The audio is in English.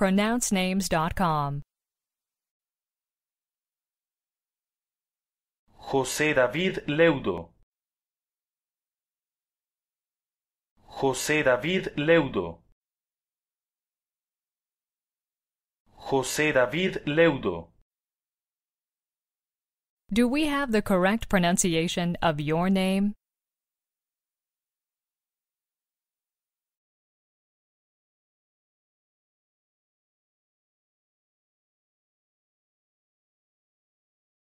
pronouncenames.com. José David Leudo. José David Leudo. José David Leudo. Do we have the correct pronunciation of your name?